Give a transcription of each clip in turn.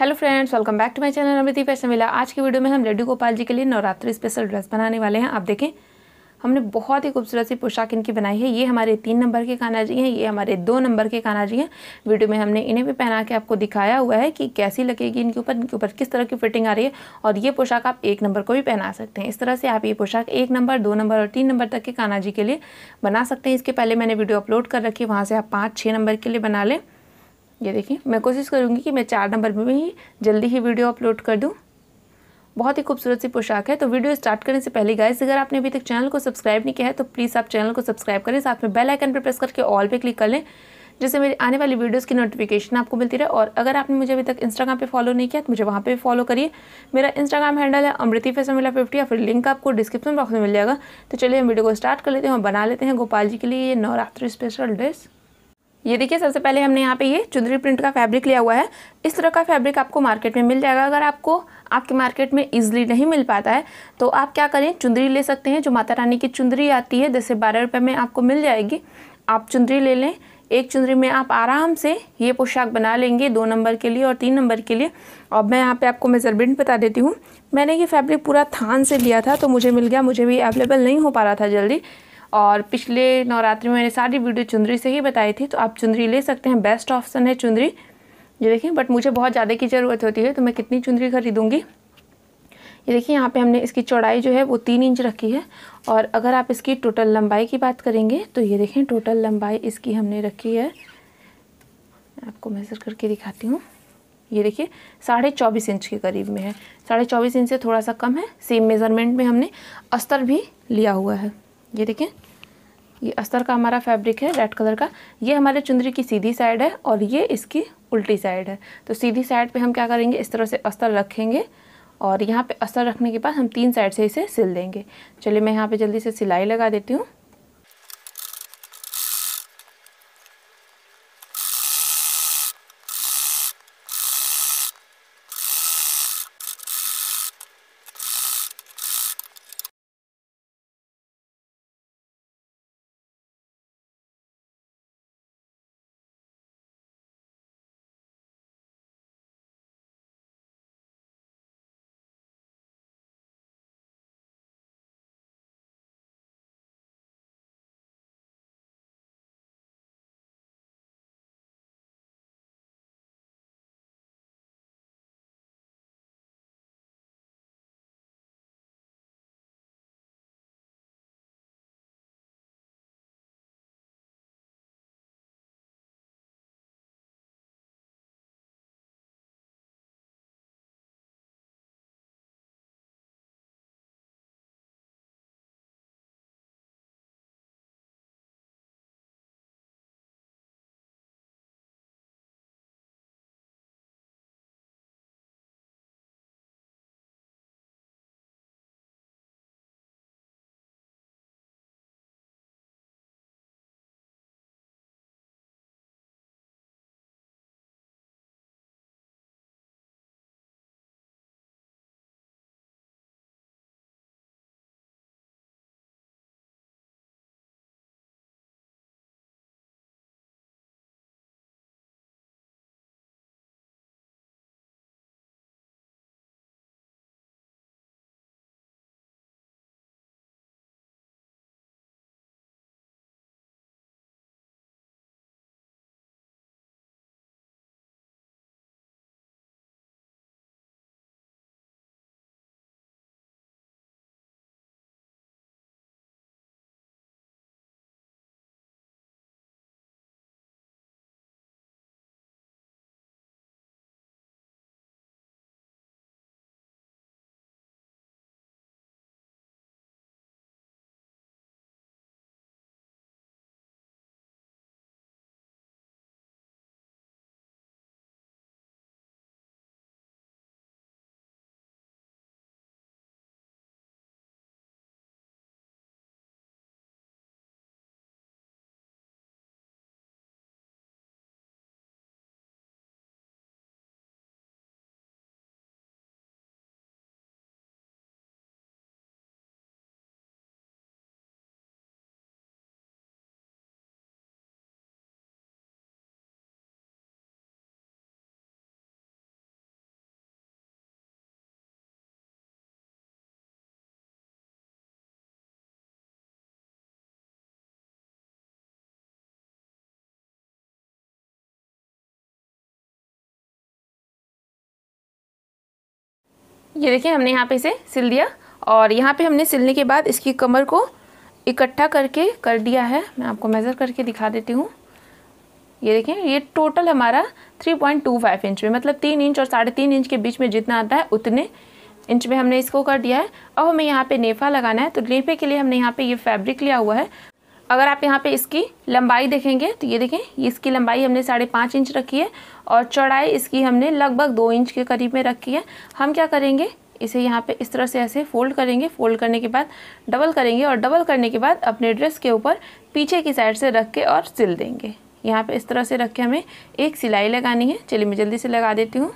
hello friends welcome back to my channel Amriti fashion मिला आज की वीडियो में हम लड्डू गोपाल जी के लिए नवरात्रि स्पेशल ड्रेस बनाने वाले हैं आप देखें हमने बहुत ही खूबसूरत सी पोशाक इनकी बनाई है ये हमारे तीन नंबर के काना जी हैं ये हमारे दो नंबर के काना जी हैं वीडियो में हमने इन्हें भी पहना के आपको दिखाया हुआ है कि कैसी लगेगी इनके ऊपर इनके ऊपर किस तरह की फिटिंग आ रही है और ये पोशाक आप एक नंबर को भी पहना सकते हैं इस तरह से आप ये पोशाक एक नंबर दो नंबर और तीन नंबर तक के काना जी के लिए बना सकते हैं इसके पहले मैंने वीडियो अपलोड कर रखी है वहाँ से आप पाँच छः नंबर के लिए बना लें ये देखिए मैं कोशिश करूँगी कि मैं चार नंबर में ही जल्दी ही वीडियो अपलोड कर दूँ बहुत ही खूबसूरत सी पोशाक है तो वीडियो स्टार्ट करने से पहले गाइस अगर आपने अभी तक चैनल को सब्सक्राइब नहीं किया है तो प्लीज़ आप चैनल को सब्सक्राइब करें साथ में बेल आइकन पर प्रेस करके ऑल पे क्लिक कर लें जिससे मेरी आने वाली वीडियोस की नोटिफिकेशन आपको मिलती रहे और अगर आपने मुझे अभी तक इंस्टाग्राम पर फॉलो नहीं किया तो मुझे वहाँ पर भी फॉलो करिए मेरा इंस्टाग्राम हैंडल है अमृति फैसन मिला फिफ्टी या फिर लिंक आपको डिस्क्रिप्शन बॉक्स में मिल जाएगा तो चलिए हम वीडियो को स्टार्ट कर लेते हैं और बना लेते हैं गोपाल जी के लिए ये नवरात्रि स्पेशल ड्रेस ये देखिए सबसे पहले हमने यहाँ पे ये चुंदरी प्रिंट का फैब्रिक लिया हुआ है इस तरह का फैब्रिक आपको मार्केट में मिल जाएगा अगर आपको आपके मार्केट में इजीली नहीं मिल पाता है तो आप क्या करें चुंदरी ले सकते हैं जो माता रानी की चुंदरी आती है जैसे बारह रुपये में आपको मिल जाएगी आप चुंदरी ले लें एक चुंदरी में आप आराम से ये पोशाक बना लेंगे दो नंबर के लिए और तीन नंबर के लिए और मैं यहाँ पे आपको मेज़रमेंट बता देती हूँ मैंने ये फैब्रिक पूरा थान से लिया था तो मुझे मिल गया मुझे भी अवेलेबल नहीं हो पा रहा था जल्दी और पिछले नवरात्रि में मैंने सारी वीडियो चुंदरी से ही बताई थी तो आप चुंदरी ले सकते हैं बेस्ट ऑप्शन है चुंदरी ये देखिए बट मुझे बहुत ज़्यादा की ज़रूरत होती है तो मैं कितनी चुंदरी खरीदूँगी ये देखिए यहाँ पे हमने इसकी चौड़ाई जो है वो तीन इंच रखी है और अगर आप इसकी टोटल लंबाई की बात करेंगे तो ये देखें टोटल लंबाई इसकी हमने रखी है आपको मेज़र करके दिखाती हूँ ये देखिए साढ़े चौबीस इंच के करीब में है साढ़े चौबीस इंच से थोड़ा सा कम है सेम मेज़रमेंट में हमने अस्तर भी लिया हुआ है ये देखें ये अस्तर का हमारा फैब्रिक है रेड कलर का ये हमारे चुंदरी की सीधी साइड है और ये इसकी उल्टी साइड है तो सीधी साइड पे हम क्या करेंगे इस तरह से अस्तर रखेंगे और यहाँ पे अस्तर रखने के बाद हम तीन साइड से इसे सिल देंगे चलिए मैं यहाँ पे जल्दी से सिलाई लगा देती हूँ ये देखिए हमने यहाँ पे इसे सिल दिया और यहाँ पे हमने सिलने के बाद इसकी कमर को इकट्ठा करके कर दिया है मैं आपको मेज़र करके दिखा देती हूँ ये देखें ये टोटल हमारा 3.25 इंच में मतलब तीन इंच और साढ़े तीन इंच के बीच में जितना आता है उतने इंच में हमने इसको कर दिया है अब हमें यहाँ पे नेफा लगाना है तो नेफे के लिए हमने यहाँ पे ये फैब्रिक लिया हुआ है अगर आप यहाँ पे इसकी लंबाई देखेंगे तो ये देखें इसकी लंबाई हमने साढ़े पाँच इंच रखी है और चौड़ाई इसकी हमने लगभग दो इंच के करीब में रखी है हम क्या करेंगे इसे यहाँ पे इस तरह से ऐसे फोल्ड करेंगे फोल्ड करने के बाद डबल करेंगे और डबल करने के बाद अपने ड्रेस के ऊपर पीछे की साइड से रख के और सिल देंगे यहाँ पर इस तरह से रख के हमें एक सिलाई लगानी है चलिए मैं जल्दी से लगा देती हूँ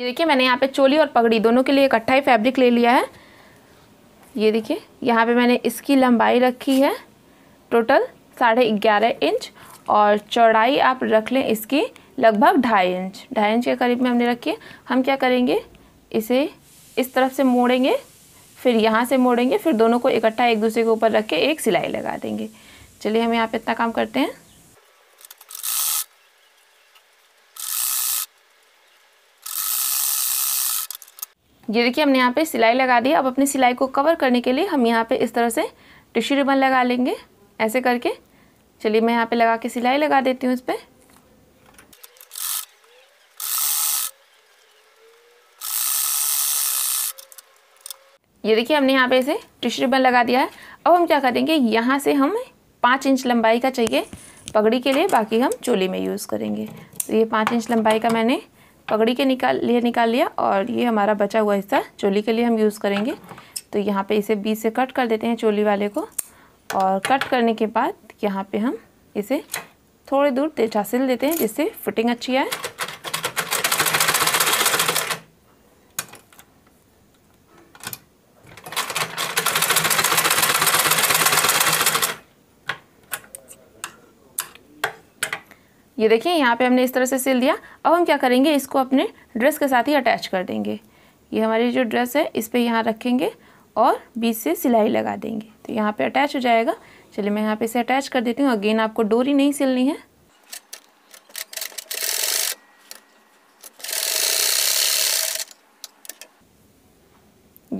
ये देखिए मैंने यहाँ पे चोली और पगड़ी दोनों के लिए इकट्ठा ही फैब्रिक ले लिया है ये देखिए यहाँ पे मैंने इसकी लंबाई रखी है टोटल साढ़े ग्यारह इंच और चौड़ाई आप रख लें इसकी लगभग ढाई इंच ढाई इंच के करीब में हमने रखी है हम क्या करेंगे इसे इस तरफ से मोड़ेंगे फिर यहाँ से मोड़ेंगे फिर दोनों को इकट्ठा एक दूसरे के ऊपर रख के एक सिलाई लगा देंगे चलिए हम यहाँ पर इतना काम करते हैं ये देखिए हमने यहाँ पे सिलाई लगा दी अब अपनी सिलाई को कवर करने के लिए हम यहाँ पे इस तरह से टिश्यू रिबन लगा लेंगे ऐसे करके चलिए मैं यहाँ पे लगा के सिलाई लगा देती हूँ इस पर ये देखिए हमने यहाँ पे इसे टिश्यू रिबन लगा दिया है अब हम क्या करेंगे यहाँ से हम पाँच इंच लंबाई का चाहिए पगड़ी के लिए बाकी हम चोली में यूज़ करेंगे तो ये पाँच इंच लंबाई का मैंने पगड़ी के निकाल लिए निकाल लिया और ये हमारा बचा हुआ हिस्सा चोली के लिए हम यूज़ करेंगे तो यहाँ पे इसे बीच से कट कर देते हैं चोली वाले को और कट करने के बाद यहाँ पे हम इसे थोड़ी दूर तेजा सिल देते हैं जिससे फिटिंग अच्छी आए ये देखिए यहाँ पे हमने इस तरह से सिल दिया अब हम क्या करेंगे इसको अपने ड्रेस के साथ ही अटैच कर देंगे ये हमारी जो ड्रेस है इस पर यहाँ रखेंगे और बीच से सिलाई लगा देंगे तो यहाँ पे अटैच हो जाएगा चलिए मैं यहाँ पे इसे अटैच कर देती हूँ अगेन आपको डोरी नहीं सिलनी है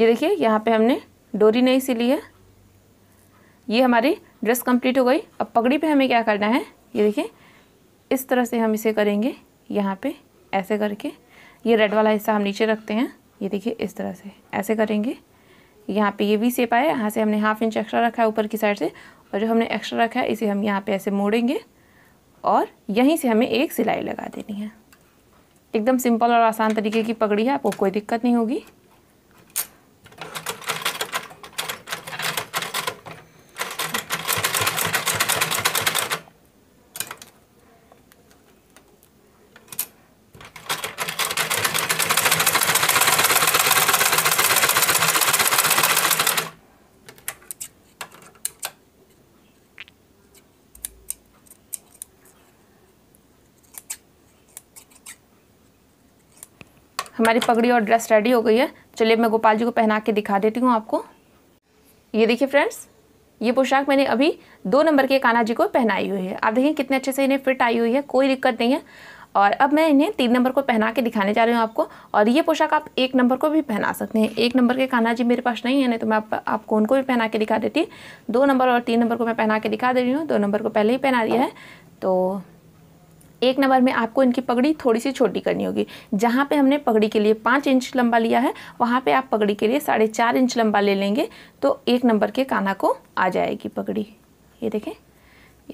ये देखिए यहाँ पे हमने डोरी नहीं सिली है ये हमारी ड्रेस कंप्लीट हो गई अब पगड़ी पे हमें क्या करना है ये देखिए इस तरह से हम इसे करेंगे यहाँ पे ऐसे करके ये रेड वाला हिस्सा हम नीचे रखते हैं ये देखिए इस तरह से ऐसे करेंगे यहाँ पे ये वी सेप आया यहाँ से हमने हाफ इंच एक्स्ट्रा रखा है ऊपर की साइड से और जो हमने एक्स्ट्रा रखा है इसे हम यहाँ पे ऐसे मोड़ेंगे और यहीं से हमें एक सिलाई लगा देनी है एकदम सिंपल और आसान तरीके की पगड़ी है आपको कोई दिक्कत नहीं होगी हमारी पगड़ी और ड्रेस रेडी हो गई है चलिए मैं गोपाल जी को पहना के दिखा देती हूँ आपको ये देखिए फ्रेंड्स ये पोशाक मैंने अभी दो नंबर के काना जी को पहनाई हुई है आप देखिए कितने अच्छे से इन्हें फिट आई हुई है कोई दिक्कत नहीं है और अब मैं इन्हें तीन नंबर को पहना के दिखाने जा रही हूँ आपको और ये पोशाक आप एक नंबर को भी पहना सकते हैं एक नंबर के काना जी मेरे पास नहीं है नहीं तो मैं आप, आपको उनको भी पहना के दिखा देती दो नंबर और तीन नंबर को मैं पहना के दिखा दे रही हूँ दो नंबर को पहले ही पहना दिया है तो एक नंबर में आपको इनकी पगड़ी थोड़ी सी छोटी करनी होगी जहाँ पे हमने पगड़ी के लिए पाँच इंच लंबा लिया है वहाँ पे आप पगड़ी के लिए साढ़े चार इंच लंबा ले लेंगे तो एक नंबर के काना को आ जाएगी पगड़ी ये देखें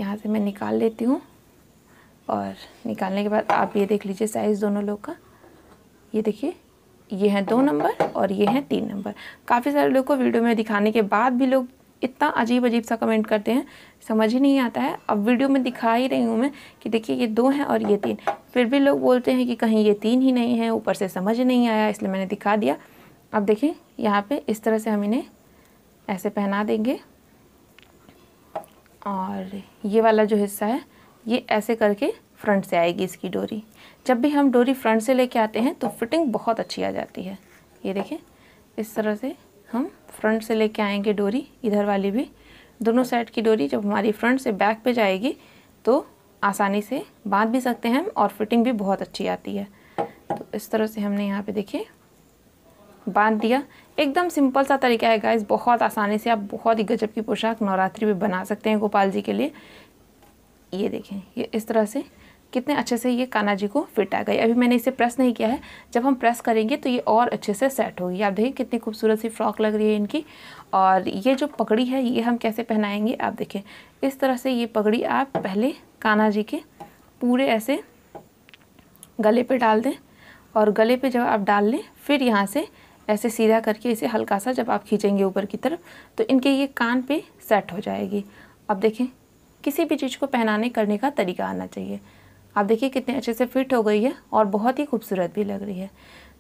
यहाँ से मैं निकाल लेती हूँ और निकालने के बाद आप ये देख लीजिए साइज़ दोनों लोग का ये देखिए ये हैं दो नंबर और ये हैं तीन नंबर काफ़ी सारे लोग को वीडियो में दिखाने के बाद भी लोग इतना अजीब अजीब सा कमेंट करते हैं समझ ही नहीं आता है अब वीडियो में दिखा ही रही हूँ मैं कि देखिए ये दो हैं और ये तीन फिर भी लोग बोलते हैं कि कहीं ये तीन ही नहीं है ऊपर से समझ नहीं आया इसलिए मैंने दिखा दिया अब देखिए यहाँ पे इस तरह से हम इन्हें ऐसे पहना देंगे और ये वाला जो हिस्सा है ये ऐसे करके फ्रंट से आएगी इसकी डोरी जब भी हम डोरी फ्रंट से लेके आते हैं तो फिटिंग बहुत अच्छी आ जाती है ये देखें इस तरह से हम फ्रंट से लेके आएंगे डोरी इधर वाली भी दोनों साइड की डोरी जब हमारी फ्रंट से बैक पे जाएगी तो आसानी से बांध भी सकते हैं हम और फिटिंग भी बहुत अच्छी आती है तो इस तरह से हमने यहाँ पे देखिए बांध दिया एकदम सिंपल सा तरीका है गाइज बहुत आसानी से आप बहुत ही गजब की पोशाक नवरात्रि में बना सकते हैं गोपाल जी के लिए ये देखें ये इस तरह से कितने अच्छे से ये काना जी को फिट आ गई अभी मैंने इसे प्रेस नहीं किया है जब हम प्रेस करेंगे तो ये और अच्छे से सेट होगी आप देखिए कितनी खूबसूरत सी फ्रॉक लग रही है इनकी और ये जो पगड़ी है ये हम कैसे पहनाएंगे आप देखें इस तरह से ये पगड़ी आप पहले काना जी के पूरे ऐसे गले पे डाल दें और गले पे जब आप डाल लें फिर यहाँ से ऐसे सीधा करके इसे हल्का सा जब आप खींचेंगे ऊपर की तरफ तो इनके ये कान पे सेट हो जाएगी अब देखें किसी भी चीज़ को पहनाने करने का तरीका आना चाहिए आप देखिए कितने अच्छे से फिट हो गई है और बहुत ही खूबसूरत भी लग रही है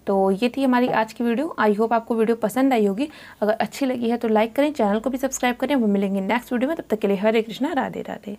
तो ये थी हमारी आज की वीडियो आई होप आपको वीडियो पसंद आई होगी अगर अच्छी लगी है तो लाइक करें चैनल को भी सब्सक्राइब करें वो मिलेंगे नेक्स्ट वीडियो में तब तक के लिए हरे कृष्णा राधे राधे